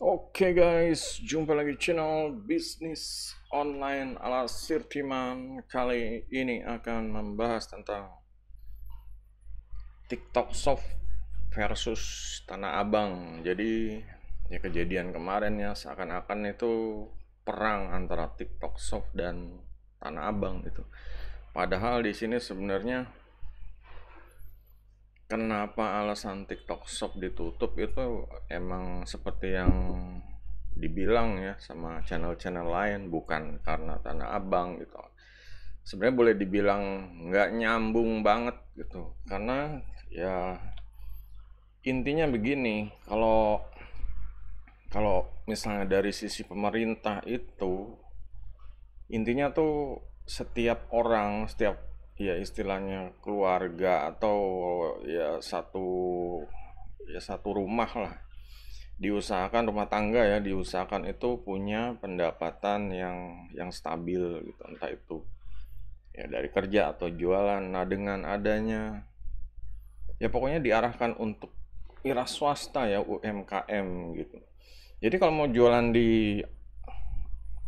Oke okay guys, jumpa lagi channel bisnis online ala Sirtiman. Kali ini akan membahas tentang TikTok Soft versus Tanah Abang. Jadi ya kejadian kemarin ya seakan-akan itu perang antara TikTok Soft dan Tanah Abang gitu. Padahal di sini sebenarnya kenapa alasan TikTok Shop ditutup itu emang seperti yang dibilang ya sama channel-channel lain bukan karena tanah abang gitu sebenarnya boleh dibilang nggak nyambung banget gitu karena ya intinya begini kalau kalau misalnya dari sisi pemerintah itu intinya tuh setiap orang setiap ya istilahnya keluarga atau ya satu ya satu rumah lah diusahakan rumah tangga ya diusahakan itu punya pendapatan yang yang stabil gitu entah itu ya dari kerja atau jualan nah dengan adanya ya pokoknya diarahkan untuk wira swasta ya UMKM gitu jadi kalau mau jualan di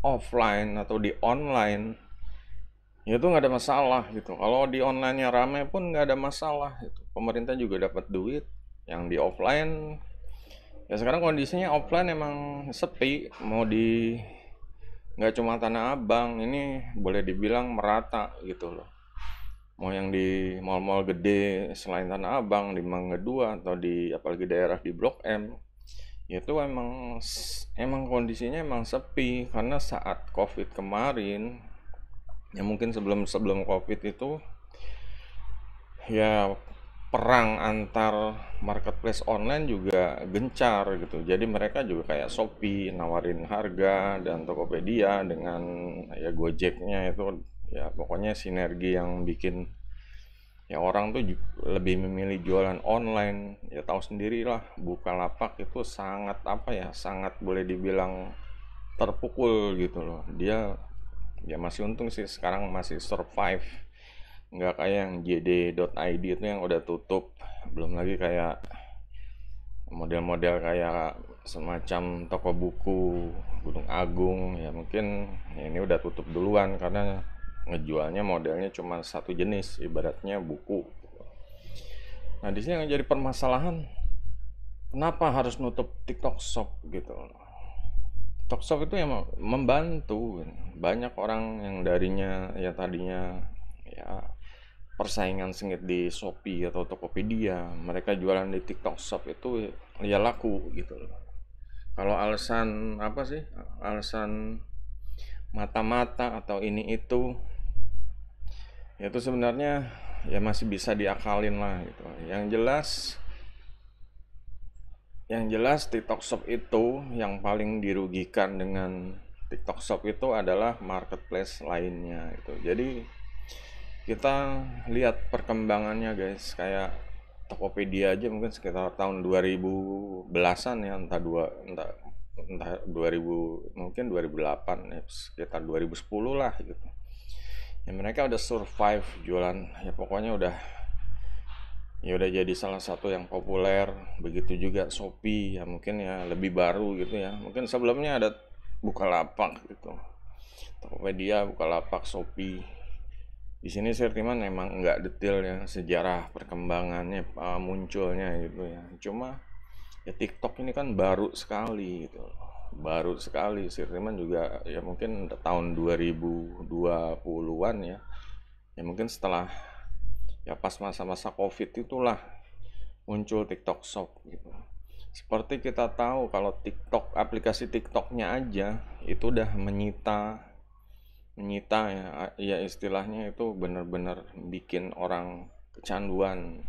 offline atau di online ya itu nggak ada masalah gitu kalau di onlinenya rame pun nggak ada masalah gitu pemerintah juga dapat duit yang di offline ya sekarang kondisinya offline emang sepi mau di nggak cuma tanah abang ini boleh dibilang merata gitu loh mau yang di mal-mal gede selain tanah abang di Mangga 2 atau di apalagi daerah di Blok M itu emang emang kondisinya emang sepi karena saat covid kemarin ya mungkin sebelum sebelum covid itu ya perang antar marketplace online juga gencar gitu. Jadi mereka juga kayak Shopee nawarin harga dan Tokopedia dengan ya Gojeknya itu ya pokoknya sinergi yang bikin ya orang tuh lebih memilih jualan online. Ya tahu sendirilah lapak itu sangat apa ya sangat boleh dibilang terpukul gitu loh. Dia ya masih untung sih sekarang masih survive nggak kayak yang jd.id itu yang udah tutup belum lagi kayak model-model kayak semacam toko buku Gunung Agung ya mungkin ini udah tutup duluan karena ngejualnya modelnya cuma satu jenis ibaratnya buku nah disini yang jadi permasalahan kenapa harus nutup TikTok Shop gitu Talkshop itu yang membantu banyak orang yang darinya ya tadinya ya persaingan sengit di Shopee atau Tokopedia mereka jualan di TikTok Shop itu ya laku gitu loh kalau alasan apa sih alasan mata-mata atau ini itu ya itu sebenarnya ya masih bisa diakalin lah gitu yang jelas yang jelas TikTok Shop itu yang paling dirugikan dengan TikTok Shop itu adalah marketplace lainnya itu. Jadi kita lihat perkembangannya guys kayak Tokopedia aja mungkin sekitar tahun 2010-an ya entah dua entah entah 2000 mungkin 2008 ya sekitar 2010 lah gitu. Ya mereka udah survive jualan ya pokoknya udah ya udah jadi salah satu yang populer begitu juga Shopee ya mungkin ya lebih baru gitu ya mungkin sebelumnya ada buka lapak gitu Tokopedia buka lapak Shopee di sini Sertiman emang nggak detail ya sejarah perkembangannya eh, munculnya gitu ya cuma ya TikTok ini kan baru sekali gitu baru sekali Sertiman juga ya mungkin tahun 2020-an ya ya mungkin setelah ya pas masa-masa covid itulah muncul TikTok Shop gitu seperti kita tahu kalau TikTok aplikasi TikToknya aja itu udah menyita menyita ya, ya istilahnya itu benar-benar bikin orang kecanduan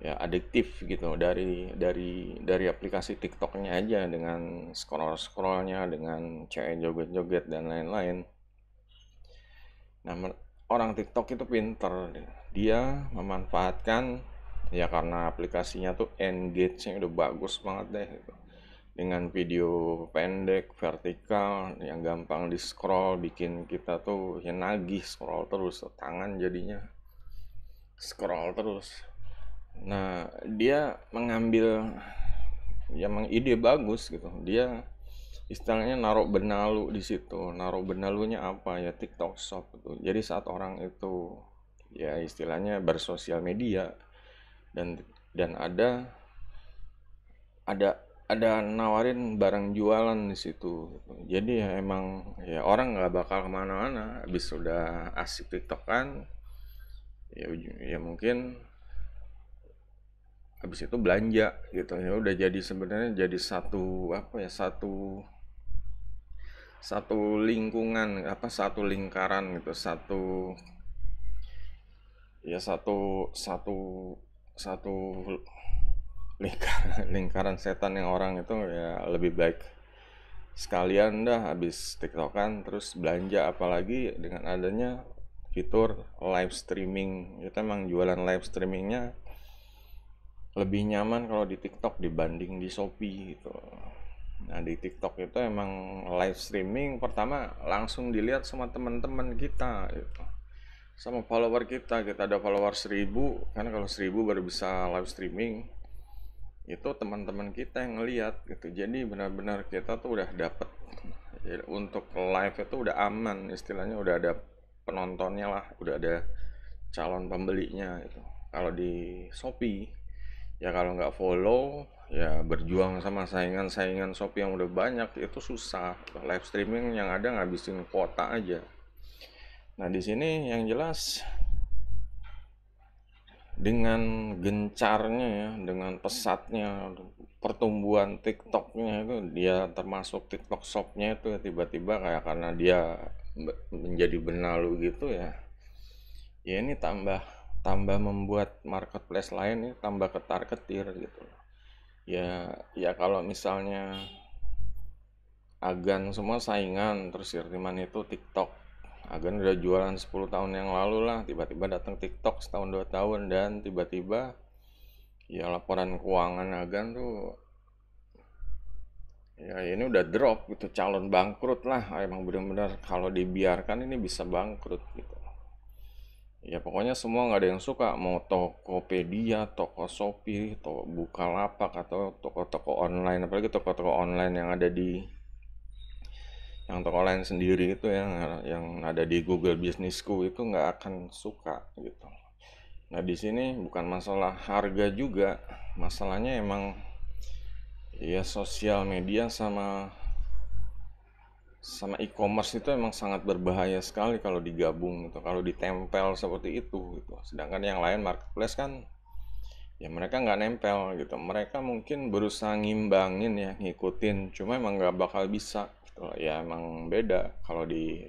ya adiktif gitu dari dari dari aplikasi TikToknya aja dengan scroll scrollnya dengan cewek joget-joget dan lain-lain. Nah orang TikTok itu pinter, dia memanfaatkan ya karena aplikasinya tuh engage-nya udah bagus banget deh gitu. dengan video pendek vertikal yang gampang di scroll bikin kita tuh ya nagih scroll terus tangan jadinya scroll terus nah dia mengambil ya emang ide bagus gitu dia istilahnya naruh benalu di situ naruh benalunya apa ya TikTok shop gitu jadi saat orang itu ya istilahnya bersosial media dan dan ada ada ada nawarin barang jualan di situ jadi ya emang ya orang nggak bakal kemana-mana habis sudah asik tiktok kan ya, ya mungkin habis itu belanja gitu ya udah jadi sebenarnya jadi satu apa ya satu satu lingkungan apa satu lingkaran gitu satu ya satu satu satu lingkaran lingkaran setan yang orang itu ya lebih baik sekalian dah habis tiktokan terus belanja apalagi dengan adanya fitur live streaming kita emang jualan live streamingnya lebih nyaman kalau di tiktok dibanding di shopee gitu nah di tiktok itu emang live streaming pertama langsung dilihat sama teman-teman kita gitu sama follower kita kita ada follower 1000 kan kalau 1000 baru bisa live streaming itu teman-teman kita yang ngeliat gitu jadi benar-benar kita tuh udah dapet ya, untuk live itu udah aman istilahnya udah ada penontonnya lah udah ada calon pembelinya itu kalau di Shopee ya kalau nggak follow ya berjuang sama saingan-saingan Shopee yang udah banyak itu susah live streaming yang ada ngabisin kuota aja Nah, di sini yang jelas dengan gencarnya ya, dengan pesatnya pertumbuhan TikToknya itu dia termasuk TikTok shopnya itu tiba-tiba kayak karena dia menjadi benalu gitu ya. Ya ini tambah tambah membuat marketplace lain ini ya, tambah ketar-ketir gitu Ya ya kalau misalnya Agan semua saingan terus Irtiman itu TikTok Agen udah jualan 10 tahun yang lalu lah, tiba-tiba datang TikTok setahun dua tahun dan tiba-tiba ya laporan keuangan Agan tuh ya ini udah drop gitu calon bangkrut lah emang bener-bener kalau dibiarkan ini bisa bangkrut gitu ya pokoknya semua nggak ada yang suka mau Tokopedia, toko Shopee, toko Bukalapak atau toko-toko online apalagi toko-toko online yang ada di yang toko lain sendiri itu yang yang ada di Google Business School itu nggak akan suka gitu. Nah di sini bukan masalah harga juga, masalahnya emang ya sosial media sama sama e-commerce itu emang sangat berbahaya sekali kalau digabung gitu, kalau ditempel seperti itu gitu. Sedangkan yang lain marketplace kan ya mereka nggak nempel gitu mereka mungkin berusaha ngimbangin ya ngikutin cuma emang nggak bakal bisa kalau oh, ya emang beda kalau di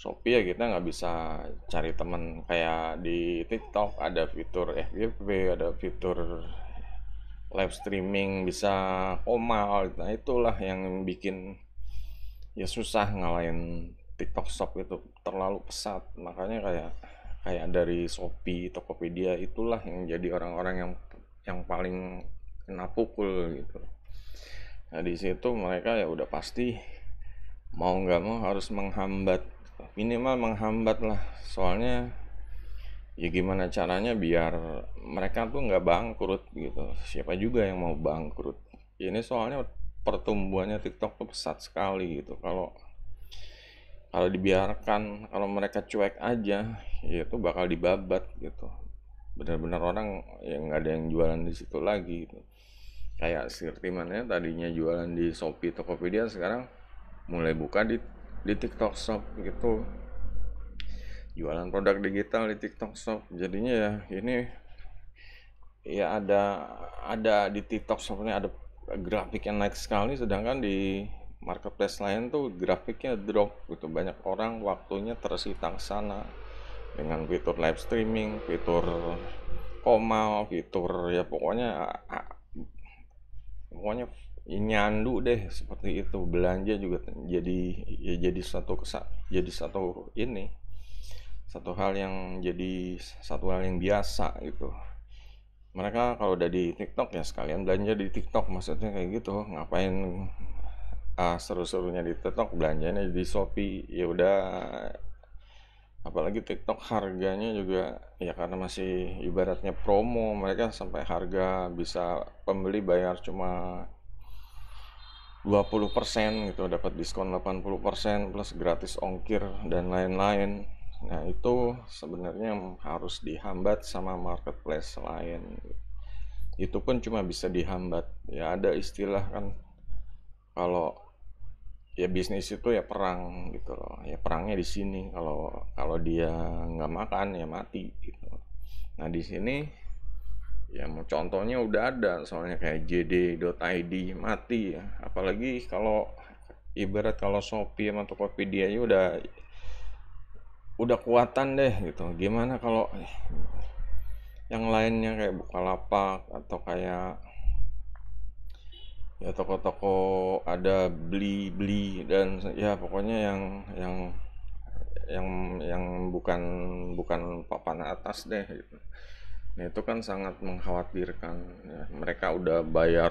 Shopee ya kita nggak bisa cari temen kayak di TikTok ada fitur FYP ada fitur live streaming bisa komal nah itulah yang bikin ya susah ngalahin TikTok Shop itu terlalu pesat makanya kayak kayak dari Shopee Tokopedia itulah yang jadi orang-orang yang yang paling kena pukul gitu nah di situ mereka ya udah pasti mau nggak mau harus menghambat minimal menghambat lah soalnya ya gimana caranya biar mereka tuh nggak bangkrut gitu siapa juga yang mau bangkrut ini soalnya pertumbuhannya TikTok tuh pesat sekali gitu kalau kalau dibiarkan kalau mereka cuek aja ya itu bakal dibabat gitu benar-benar orang yang nggak ada yang jualan di situ lagi gitu. kayak sirtimannya tadinya jualan di Shopee Tokopedia sekarang mulai buka di di TikTok Shop gitu jualan produk digital di TikTok Shop jadinya ya ini ya ada ada di TikTok Shop ini ada grafik yang naik sekali sedangkan di marketplace lain tuh grafiknya drop gitu banyak orang waktunya tersita sana dengan fitur live streaming fitur koma fitur ya pokoknya pokoknya nyandu deh seperti itu belanja juga jadi ya jadi satu kesak jadi satu ini satu hal yang jadi satu hal yang biasa gitu mereka kalau udah di TikTok ya sekalian belanja di TikTok maksudnya kayak gitu ngapain ah, seru-serunya di TikTok belanjanya di Shopee ya udah apalagi TikTok harganya juga ya karena masih ibaratnya promo mereka sampai harga bisa pembeli bayar cuma 20% gitu dapat diskon 80% plus gratis ongkir dan lain-lain nah itu sebenarnya harus dihambat sama marketplace lain itu pun cuma bisa dihambat ya ada istilah kan kalau ya bisnis itu ya perang gitu loh ya perangnya di sini kalau kalau dia nggak makan ya mati gitu nah di sini ya mau contohnya udah ada soalnya kayak jd.id mati ya apalagi kalau ibarat kalau Shopee sama Tokopedia ya udah udah kuatan deh gitu gimana kalau eh, yang lainnya kayak Bukalapak atau kayak ya toko-toko ada beli beli dan ya pokoknya yang yang yang yang bukan bukan papan atas deh gitu Nah itu kan sangat mengkhawatirkan. Ya, mereka udah bayar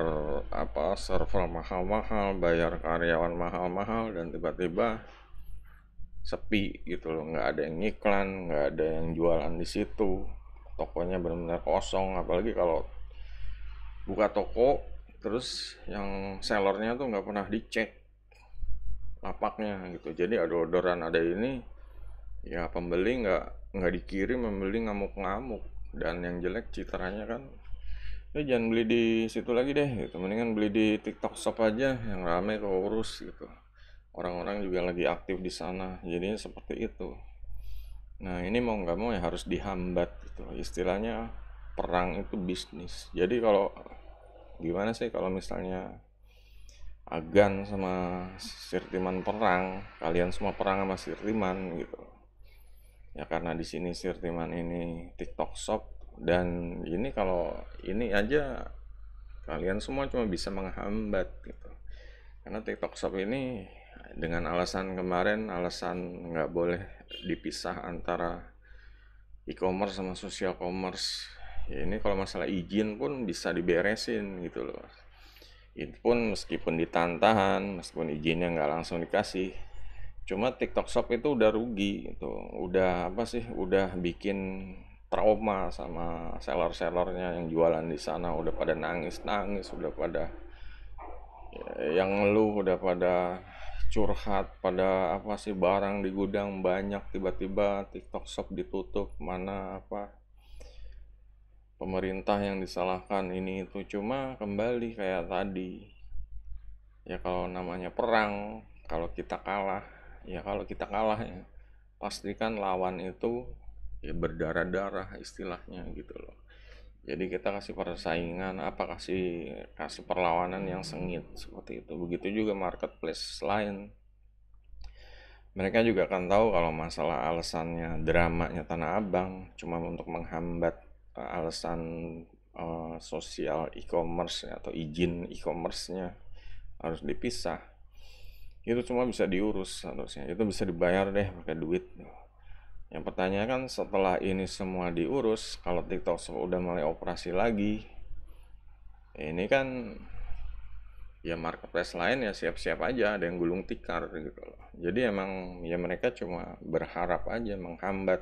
apa server mahal-mahal, bayar karyawan mahal-mahal, dan tiba-tiba sepi gitu loh. Nggak ada yang iklan, nggak ada yang jualan di situ. Tokonya benar-benar kosong. Apalagi kalau buka toko, terus yang sellernya tuh nggak pernah dicek lapaknya gitu. Jadi ada orderan ada ini, ya pembeli nggak nggak dikirim, pembeli ngamuk-ngamuk dan yang jelek citranya kan ya jangan beli di situ lagi deh gitu mendingan beli di TikTok Shop aja yang rame urus gitu orang-orang juga lagi aktif di sana jadinya seperti itu nah ini mau nggak mau ya harus dihambat gitu istilahnya perang itu bisnis jadi kalau gimana sih kalau misalnya Agan sama Sirtiman perang kalian semua perang sama Sirtiman gitu ya karena di sini Sirtiman ini TikTok Shop dan ini kalau ini aja kalian semua cuma bisa menghambat gitu karena TikTok Shop ini dengan alasan kemarin alasan nggak boleh dipisah antara e-commerce sama social commerce ya ini kalau masalah izin pun bisa diberesin gitu loh itu pun meskipun ditantahan meskipun izinnya nggak langsung dikasih Cuma TikTok Shop itu udah rugi itu, udah apa sih, udah bikin trauma sama seller-sellernya yang jualan di sana udah pada nangis-nangis, udah pada ya, yang ngeluh, udah pada curhat pada apa sih barang di gudang banyak tiba-tiba TikTok Shop ditutup mana apa pemerintah yang disalahkan ini itu cuma kembali kayak tadi ya kalau namanya perang kalau kita kalah ya kalau kita kalah ya pastikan lawan itu ya berdarah-darah istilahnya gitu loh jadi kita kasih persaingan apa kasih kasih perlawanan yang sengit seperti itu begitu juga marketplace lain mereka juga akan tahu kalau masalah alasannya dramanya tanah abang cuma untuk menghambat eh, alasan uh, sosial e-commerce atau izin e-commerce-nya harus dipisah itu cuma bisa diurus harusnya itu bisa dibayar deh pakai duit yang pertanyaan kan setelah ini semua diurus kalau TikTok sudah mulai operasi lagi ini kan ya marketplace lain ya siap-siap aja ada yang gulung tikar gitu loh jadi emang ya mereka cuma berharap aja menghambat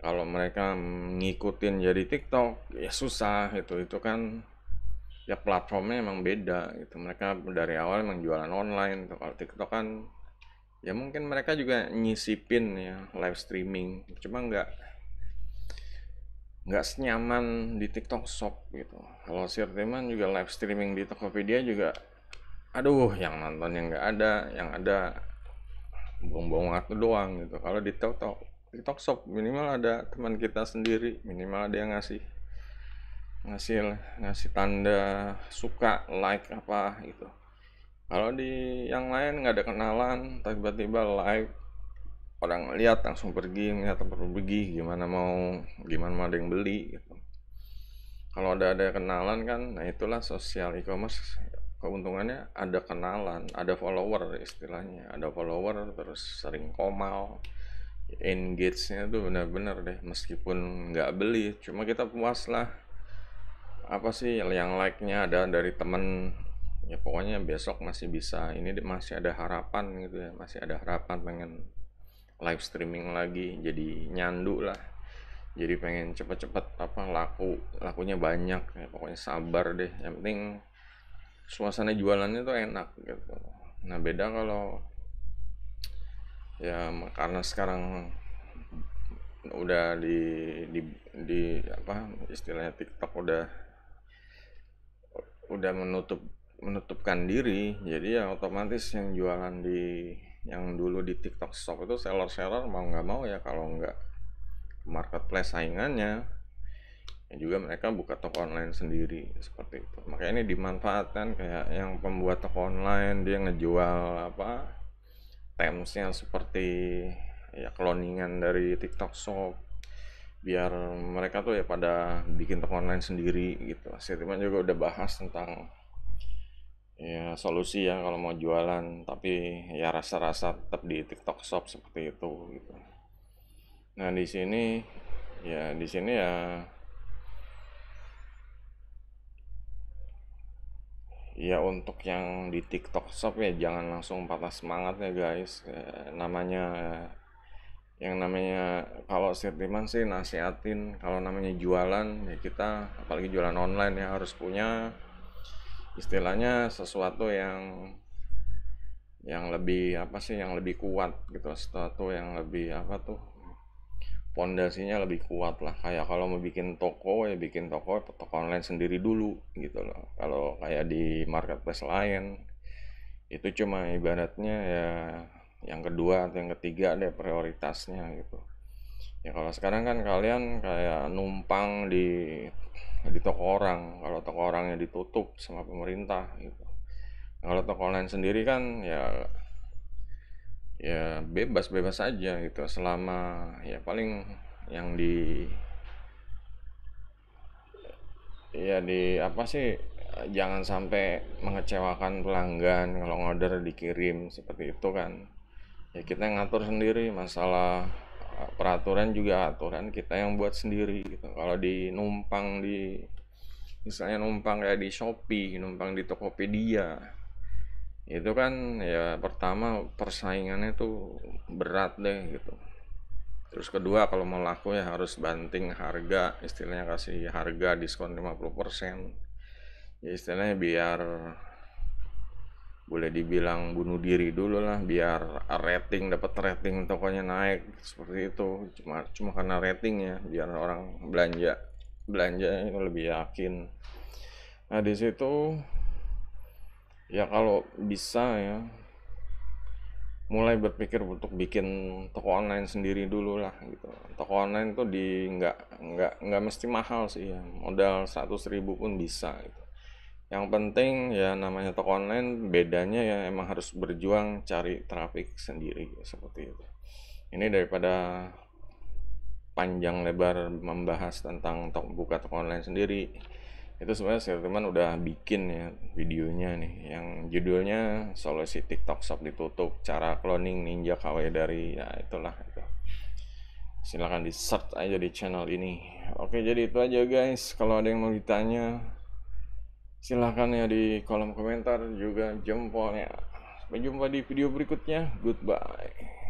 kalau mereka ngikutin jadi TikTok ya susah itu itu kan ya platformnya emang beda gitu mereka dari awal emang jualan online gitu. kalau TikTok kan ya mungkin mereka juga nyisipin ya live streaming cuma nggak nggak senyaman di TikTok Shop gitu kalau teman juga live streaming di Tokopedia juga aduh yang nonton yang nggak ada yang ada bong-bong waktu doang gitu kalau di TikTok TikTok Shop minimal ada teman kita sendiri minimal ada yang ngasih ngasih ngasih tanda suka like apa gitu kalau di yang lain nggak ada kenalan tiba-tiba like orang lihat langsung pergi lihat perlu pergi gimana mau gimana mau ada yang beli gitu kalau ada ada kenalan kan nah itulah sosial e-commerce keuntungannya ada kenalan ada follower istilahnya ada follower terus sering komal engage-nya tuh bener-bener deh meskipun nggak beli cuma kita puas lah apa sih yang like-nya ada dari temen ya pokoknya besok masih bisa ini masih ada harapan gitu ya masih ada harapan pengen live streaming lagi jadi nyandu lah jadi pengen cepet-cepet apa laku lakunya banyak ya, pokoknya sabar deh yang penting suasana jualannya tuh enak gitu nah beda kalau ya karena sekarang udah di di di apa istilahnya TikTok udah udah menutup menutupkan diri jadi ya otomatis yang jualan di yang dulu di TikTok Shop itu seller-seller mau nggak mau ya kalau nggak marketplace saingannya ya juga mereka buka toko online sendiri seperti itu makanya ini dimanfaatkan kayak yang pembuat toko online dia ngejual apa temsnya seperti ya cloningan dari TikTok Shop biar mereka tuh ya pada bikin toko online sendiri gitu. Sirman juga udah bahas tentang ya solusi ya kalau mau jualan tapi ya rasa-rasa tetap di TikTok Shop seperti itu gitu. Nah di sini ya di sini ya ya untuk yang di TikTok Shop ya jangan langsung patah semangat ya guys. Eh, namanya yang namanya kalau setiap sih nasihatin kalau namanya jualan ya kita apalagi jualan online ya harus punya istilahnya sesuatu yang yang lebih apa sih yang lebih kuat gitu sesuatu yang lebih apa tuh pondasinya lebih kuat lah kayak kalau mau bikin toko ya bikin toko toko online sendiri dulu gitu loh kalau kayak di marketplace lain itu cuma ibaratnya ya yang kedua atau yang ketiga deh prioritasnya gitu ya kalau sekarang kan kalian kayak numpang di di toko orang kalau toko orangnya ditutup sama pemerintah gitu kalau toko online sendiri kan ya ya bebas bebas aja gitu selama ya paling yang di ya di apa sih jangan sampai mengecewakan pelanggan kalau order dikirim seperti itu kan ya kita ngatur sendiri masalah eh, peraturan juga aturan kita yang buat sendiri gitu kalau di numpang di misalnya numpang kayak di Shopee numpang di Tokopedia itu kan ya pertama persaingannya tuh berat deh gitu terus kedua kalau mau laku ya harus banting harga istilahnya kasih harga diskon 50% ya istilahnya biar boleh dibilang bunuh diri dulu lah biar rating dapat rating tokonya naik seperti itu cuma cuma karena rating ya biar orang belanja belanja itu lebih yakin nah di situ ya kalau bisa ya mulai berpikir untuk bikin toko online sendiri dulu lah gitu toko online tuh di nggak nggak nggak mesti mahal sih ya modal satu ribu pun bisa gitu yang penting ya namanya toko online bedanya ya emang harus berjuang cari traffic sendiri seperti itu ini daripada panjang lebar membahas tentang toko buka toko online sendiri itu sebenarnya saya teman udah bikin ya videonya nih yang judulnya solusi TikTok shop ditutup cara cloning ninja KW dari ya itulah itu silahkan di search aja di channel ini oke jadi itu aja guys kalau ada yang mau ditanya silahkan ya di kolom komentar juga jempolnya sampai jumpa di video berikutnya goodbye